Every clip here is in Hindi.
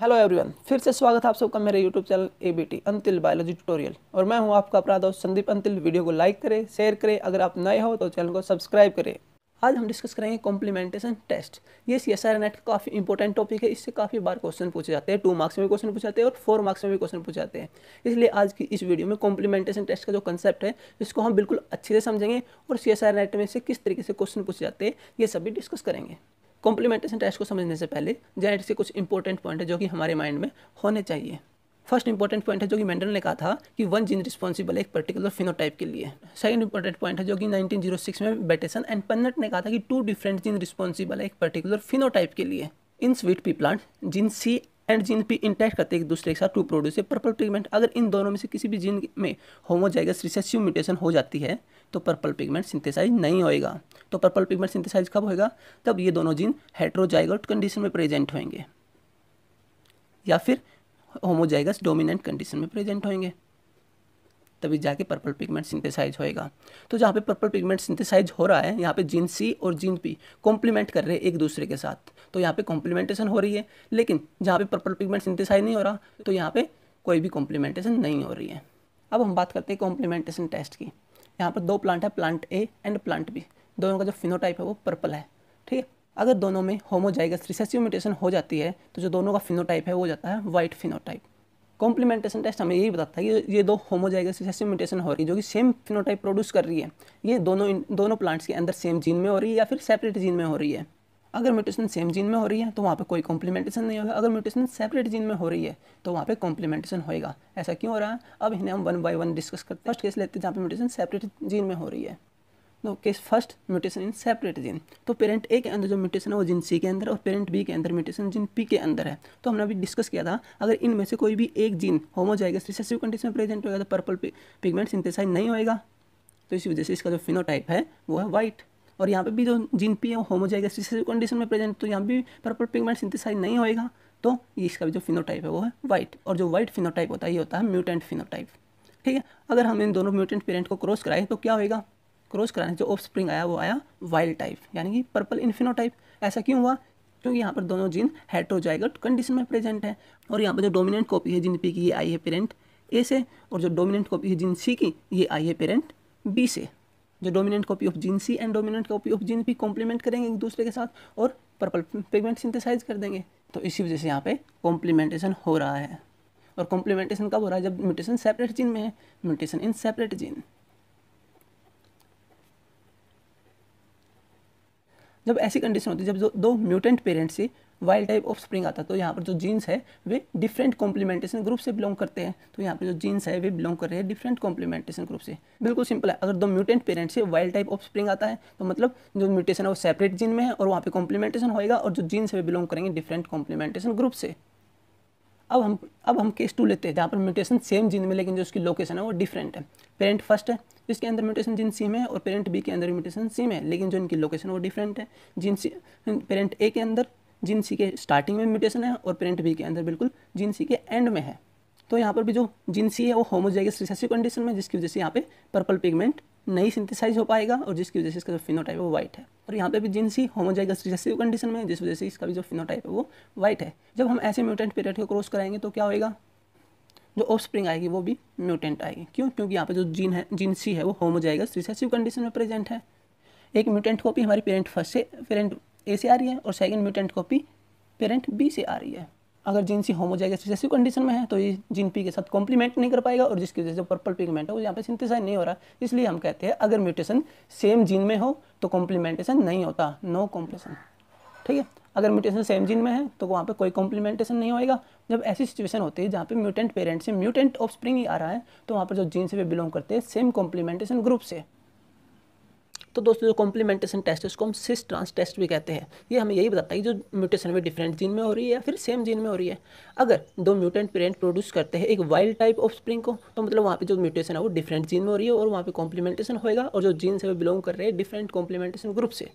हेलो एवरीवन फिर से स्वागत है आप सबका मेरे YouTube channel A B T Antil biology tutorial और मैं हूं आपका अपना दोस्त संदीप अंतिल वीडियो को लाइक करें शेयर करें अगर आप नए हो तो चैनल को सब्सक्राइब करें आज हम डिस्कस करेंगे कॉम्प्लीमेंटेशन टेस्ट ये सी एस आर नेट का काफ़ी इंपॉर्टेंट टॉपिक है इससे काफ़ी बार क्वेश्चन पूछे जाते हैं टू मार्क्स में भी क्वेश्चन पूछे जाते हैं और फोर मार्क्स में भी क्वेश्चन पूछे जाते हैं इसलिए आज की इस वीडियो में कॉम्प्लीमेंटेशन टेस्ट का जो कंसेप्ट है इसको हम बिल्कुल अच्छे से समझेंगे और सी एस आर नेट में से किस तरीके से क्वेश्चन पूछे जाते हैं ये सभी डिस्कस करेंगे कॉम्प्लीमेंटेशन टेस्ट को समझने से पहले जेनेटिक्स के कुछ इंपॉर्टेंट पॉइंट है जो कि हमारे माइंड में होने चाहिए फर्स्ट इंपॉर्टेंट पॉइंट है जो कि मेंडल ने कहा था कि वन जीन रिस्पॉन्सिबल है एक पर्टिकुलर फिनोटाइप के लिए सेकंड इंपॉर्टेंट पॉइंट है जो कि 1906 में बेटेसन एंड पन्नट ने कहा था कि टू डिफरेंट जीन रिस्पॉन्सिबल है एक पर्टिकुलर फिनोटाइप के लिए in sweet pea plant gene C and gene P interact करते एक दूसरे के साथ to produce a purple pigment अगर इन दोनों में से किसी भी जीन में होमोजाइगस रिसेसिव म्यूटेशन हो जाती है तो पर्पल पिगमेंट सिंथेसाइज नहीं होएगा तो पर्पल पिगमेंट सिंथेसाइज कब होएगा तब ये दोनों जीन हेट्रोजाइगोट कंडीशन में प्रेजेंट होंगे या फिर होमोजाइगस डोमिनेंट कंडीशन में प्रेजेंट होंगे तभी जाके पर्पल पिगमेंट सिंथेसाइज होएगा तो जहाँ पे पर्पल पिगमेंट सिंथेसाइज हो रहा है यहाँ पे जीन सी और जीन पी कॉम्प्लीमेंट कर रहे हैं एक दूसरे के साथ तो यहाँ पे कॉम्प्लीमेंटेशन हो रही है लेकिन जहाँ पे पर्पल पिगमेंट सिंथेसाइज नहीं हो रहा तो यहाँ पे कोई भी कॉम्प्लीमेंटेशन नहीं हो रही है अब हम बात करते हैं कॉम्प्लीमेंटेशन टेस्ट की यहाँ पर दो प्लांट है plant A and plant B दोनों का जो फिनोटाइप है वो पर्पल है ठीक है अगर दोनों में होमोजाइगस रिसेसिव म्यूटेशन हो जाती है तो जो दोनों का फिनोटाइप है वो हो जाता है वाइट फिनोटाइप कॉम्प्लीमेंटेशन टेस्ट हमें यही बताता है कि ये दो होमोजाइगस रिसेसिव म्यूटेशन हो रही है जो कि सेम फिनोटाइप प्रोड्यूस कर रही है ये दोनों इन, दोनों प्लांट्स के अंदर सेम जीन में हो रही है या फिर सेपरेट जीन में हो रही है अगर म्यूटेशन सेम जीन में हो रही है तो वहाँ पर कोई कॉम्प्लीमेंटेशन नहीं होगा अगर म्यूटेशन सेपरेट जीन में हो रही है तो वहाँ पर कॉम्प्लीमेंटेशन होगा ऐसा क्यों हो रहा है अब इन्हें हम वन बाई वन डिस्कस करते हैं फर्स्ट केस लेते हैं जहाँ पर म्यूटेशन सेपरेट जीन में हो रही है तो case first mutation in separate gene तो पेरेंट ए के अंदर जो म्यूटेशन है वो जीन सी के अंदर और पेरेंट बी के अंदर म्यूटेशन जीन पी के अंदर है तो हमने अभी डिस्कस किया था अगर इनमें से कोई भी एक जीन होमोजाइगस रिसेसिव कंडीशन में प्रेजेंट होगा तो पर्पल पिगमेंट सिंथेसाइज नहीं होएगा तो इसी वजह से इसका जो फिनोटाइप है वो है वाइट और यहाँ पर भी जो जीन पी है वो होमोजाइगस रिसेसिव कंडीशन में प्रेजेंट तो यहाँ भी पर्पल पिगमेंट सिंथेसाइज नहीं होएगा तो इसका भी जो फिनोटाइप है वो है वाइट और जो वाइट फिनोटाइप होता है ये होता है म्यूटेंट फिनोटाइप ठीक है अगर हम इन दोनों म्यूटेंट पेरेंट को क्रॉस कराएं तो क्या होएगा क्रॉस कराने जो ऑफ स्प्रिंग आया वो आया वाइल्ड टाइप यानी कि पर्पल इन्फिनो टाइप ऐसा क्यों हुआ क्योंकि यहाँ पर दोनों जीन हेट्रोजाइगट कंडीशन में प्रेजेंट है और यहाँ पर जो डोमिनेंट कॉपी है जिन पी की ये आई है पेरेंट ए से और जो डोमिनेंट कॉपी है जीन सी की ये आई है पेरेंट बी से जो dominant copy of gene C and dominant copy of gene P complement करेंगे एक दूसरे के साथ और पर्पल पिगमेंट सिंथेसाइज कर देंगे तो इसी वजह से यहाँ पे कॉम्प्लीमेंटेशन हो रहा है और कॉम्प्लीमेंटेशन कब हो रहा है जब म्यूटेशन सेपरेट जीन में है म्यूटेशन इन सेपरेट जीन जब ऐसी कंडीशन होती है जब जो दो म्यूटेंट पेरेंट्स से वाइल्ड टाइप ऑफ स्प्रिंग आता तो यहाँ पर जो जीन्स है वे डिफरेंट कॉम्प्लीमेंटेशन ग्रुप से बिलोंग करते हैं तो यहाँ पर जो जीन्स है वे बिलोंग कर रहे हैं डिफरेंट कॉम्प्लीमेंटेशन ग्रुप से बिल्कुल सिंपल है अगर दो म्यूटेंट पेरेंट्स से वाइल्ड टाइप ऑफ स्प्रिंग आता है तो मतलब जो म्यूटेशन है वो सेपरेट जीन में है और वहाँ पर कॉम्प्लीमेंटेशन होएगा और जो जीन्स है वे बिलोंग करेंगे डिफरेंट कॉम्प्लीमेंटेशन ग्रुप से अब हम अब हम केस टू लेते हैं जहाँ पर म्यूटेशन सेम जीन में लेकिन जो उसकी लोकेशन है वो डिफरेंट है पेरेंट फर्स्ट है जिसके अंदर म्यूटेशन जीन सीम है और पेरेंट बी के अंदर म्यूटेशन सीम है लेकिन जो इनकी लोकेशन वो डिफरेंट है जीन सी पेरेंट ए के अंदर जीन सी के स्टार्टिंग में म्यूटेशन है और पेरेंट बी के अंदर बिल्कुल जीन सी के एंड में है तो यहाँ पर भी जो जिनसी है वो होमोजाइगस रिसेसिव कंडीशन में जिसकी वजह से यहाँ पे पर्पल पिगमेंट नहीं सिंथेसाइज हो पाएगा और जिसकी वजह से इसका जो फिनोटाइप है वो वाइट है और यहाँ पे भी gene C C homozygous recessive condition में जिस वजह से इसका भी जो फिनोटाइप है वो वाइट है जब हम ऐसे म्यूटेंट पीरियड को क्रॉस कराएंगे तो क्या होएगा जो ऑफ स्प्रिंग आएगी वो भी म्यूटेंट आएगी क्यों क्योंकि यहाँ पर जो जीन है जिनसी है वो होमोजाइगस रिसेसिव कंडीशन में प्रेजेंट है एक म्यूटेंट कॉपी हमारी पेरेंट फर्स्ट से पेरेंट ए से आ रही है और second mutant copy parent B से आ रही है अगर gene C homozygous recessive condition में है तो ये जीन पी के साथ कॉम्प्लीमेंट नहीं कर पाएगा और जिसकी वजह से पर्पल पिगमेंट है वो यहाँ पे सिंथेसाइज नहीं हो रहा इसलिए हम कहते हैं अगर म्यूटेशन सेम जीन में हो तो कॉम्प्लीमेंटेशन नहीं होता नो कॉम्प्लेशन ठीक है अगर म्यूटेशन सेम जीन में है तो वहाँ पर कोई कॉम्प्लीमेंटेशन नहीं होएगा जब ऐसी सिचुएशन होती है जहाँ पे म्यूटेंट पेरेंट से म्यूटेंट ऑफ स्प्रिंग ही आ रहा है तो वहाँ पर जो जीन से वे बिलोंग करते हैं सेम कॉम्प्लीमेंटेशन ग्रुप से तो दोस्तों जो कॉम्प्लीमेंटेशन टेस्ट है उसको हम सिस ट्रांस टेस्ट भी कहते हैं ये हमें यही बताता है कि जो म्यूटेशन में डिफरेंट जीन में हो रही है या फिर सेम जीन में हो रही है अगर दो म्यूटेंट पेरेंट प्रोड्यूस करते हैं एक वाइल्ड टाइप ऑफ स्प्रिंग को तो मतलब वहाँ पर जो म्यूटेशन है वो डिफरेंट जीन में हो रही है और वहाँ पर कॉम्प्लीमेंटेशन होगा और जो जीन से वो बिलोंग कर रहे हैं डिफरेंट कॉम्प्लीमेंटेशन ग्रुप से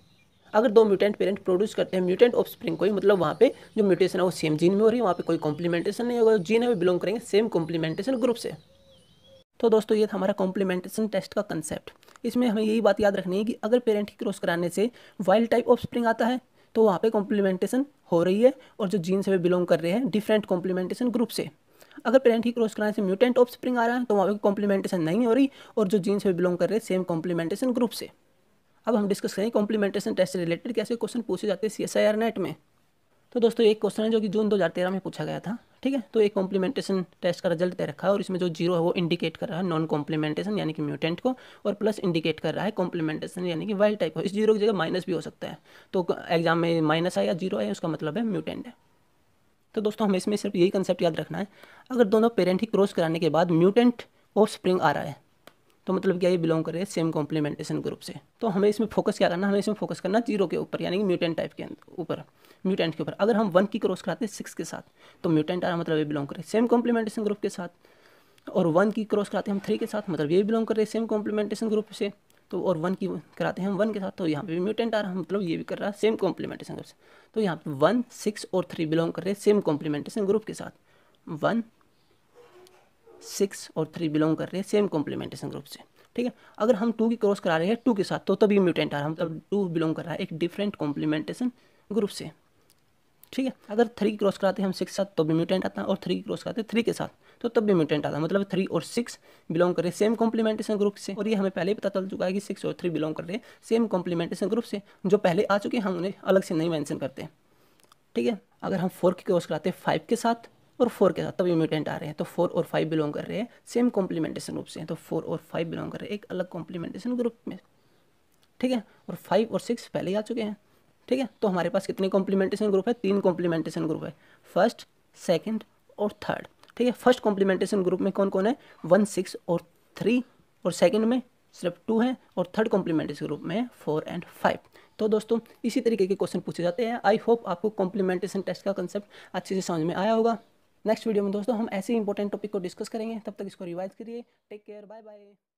अगर दो म्यूटेंट पेरेंट प्रोड्यूस करते हैं म्यूटेंट ऑफ स्प्रिंग कोई मतलब वहाँ पे जो म्यूटेशन है वो सेम जीन में हो रही है वहाँ पे कोई कॉम्प्लीमेंटेशन नहीं होगा जीन है वो बिलोंग करेंगे सेम कॉम्प्लीमेंटेशन ग्रुप से तो दोस्तों ये था हमारा कॉम्प्लीमेंटेशन टेस्ट का कंसेप्ट इसमें हमें यही बात याद रखनी है कि अगर पेरेंट ही क्रॉस कराने से वाइल्ड टाइप ऑफ स्प्रिंग आता है तो वहाँ पे कॉम्प्लीमेंटेशन हो रही है और जो जीन्स हमें वे बिलोंग कर रहे हैं डिफरेंट कॉम्प्लीमेंटेशन ग्रुप से अगर पेरेंट ही क्रॉस कराने से म्यूटेंट ऑफ स्प्रिंग आ रहा है तो वहाँ पर कॉम्प्लीमेंटेशन नहीं हो रही और जो जीन्स हमें वे बिलोंग कर रहे हैं सेम कॉम्प्लीमेंटेशन ग्रुप से अब हम डिस्कस करें कॉम्प्लीमेंटेशन टेस्ट से रिलेटेड कैसे क्वेश्चन पूछे जाते हैं सी नेट में तो दोस्तों एक क्वेश्चन है जो कि जून 2013 में पूछा गया था ठीक है तो एक कॉम्प्लीमेंटेशन टेस्ट का रिजल्ट दे रखा है और इसमें जो जीरो है वो इंडिकेट कर रहा है नॉन कॉम्प्लीमेंटेशन यानी कि म्यूटेंट को और प्लस इंडिकेट कर रहा है कॉम्प्लीमेंटेशन यानी कि वाइल्ड टाइप को इस जीरो की जगह माइनस भी हो सकता है तो एग्जाम में माइनस आया जीरो आया उसका मतलब है म्यूटेंट है तो दोस्तों हमें इसमें सिर्फ यही कंसेप्ट याद रखना है अगर दोनों पेरेंट ही क्रॉस कराने के बाद म्यूटेंट ऑफ स्प्रिंग आ रहा है तो मतलब क्या ये बिलोंग कर रहे हैं सेम कॉम्प्लीमेंटेशन ग्रुप से तो हमें इसमें फोकस क्या करना हमें इसमें फोकस करना जीरो के ऊपर यानी कि म्यूटेंट टाइप के ऊपर म्यूटेंट के ऊपर अगर हम वन की क्रॉस कराते हैं सिक्स के साथ तो म्यूटेंट आया मतलब ये बिलोंग कर रहे सेम कॉम्प्लीमेंटेशन ग्रुप के साथ और वन की क्रॉस कराते हैं हम थ्री के साथ मतलब ये बिलोंग कर रहे हैं सेम कॉम्प्लीमेंटेशन ग्रुप से तो और वन की कराते हैं हम वन के साथ तो यहाँ पे भी म्यूटेंट आ रहा है मतलब ये भी कर रहा है सेम कॉम्प्लीमेंटेशन ग्रुप से तो यहाँ पे वन सिक्स और थ्री बिलोंग कर रहे हैं सेम कॉम्प्लीमेंटेशन ग्रुप के साथ वन सिक्स और थ्री बिलोंग कर रहे हैं सेम कॉम्प्लीमेंटेशन ग्रुप से ठीक है अगर हम टू की क्रॉस करा रहे हैं टू के साथ तो तभी म्यूटेंट आ रहा है मतलब टू बिलोंग कर रहा है एक डिफरेंट कॉम्प्लीमेंटेशन ग्रुप से ठीक है अगर थ्री की क्रॉस कराते हैं हम सिक्स के साथ तो भी म्यूटेंट आता है और थ्री की क्रॉस कराते हैं थ्री के साथ तो तब भी म्यूटेंट आता है मतलब थ्री और सिक्स बिलोंग कर रहे हैं सेम कॉम्प्लीमेंटेशन ग्रुप से और ये हमें पहले ही पता चल चुका है कि सिक्स और थ्री बिलोंग कर रहे हैं सेम कॉम्प्लीमेंटेशन ग्रुप से जो पहले आ चुके हैं हम उन्हें अलग से नहीं मैंशन करते ठीक है अगर हम फोर की क्रॉस कराते हैं फाइव के साथ और फोर के साथ तभी म्यूटेंट आ रहे हैं तो फोर और फाइव बिलोंग कर रहे हैं सेम कॉम्प्लीमेंटेशन ग्रुप से हैं तो फोर और फाइव बिलोंग कर रहे हैं एक अलग कॉम्प्लीमेंटेशन ग्रुप में ठीक है और फाइव और सिक्स पहले ही आ चुके हैं ठीक है तो हमारे पास कितने कॉम्प्लीमेंटेशन ग्रुप है तीन कॉम्प्लीमेंटेशन ग्रुप है फर्स्ट सेकेंड और थर्ड ठीक है फर्स्ट कॉम्प्लीमेंटेशन ग्रुप में कौन कौन है वन सिक्स और थ्री और सेकेंड में सिर्फ टू है और थर्ड कॉम्प्लीमेंटेशन ग्रुप में फोर एंड फाइव तो दोस्तों इसी तरीके के क्वेश्चन पूछे जाते हैं आई होप आपको कॉम्प्लीमेंटेशन टेस्ट का कंसेप्ट अच्छे से समझ में आया होगा नेक्स्ट वीडियो में दोस्तों हम ऐसे इंपॉर्टेंट टॉपिक को डिस्कस करेंगे तब तक इसको रिवाइज करिए टेक केयर बाय बाय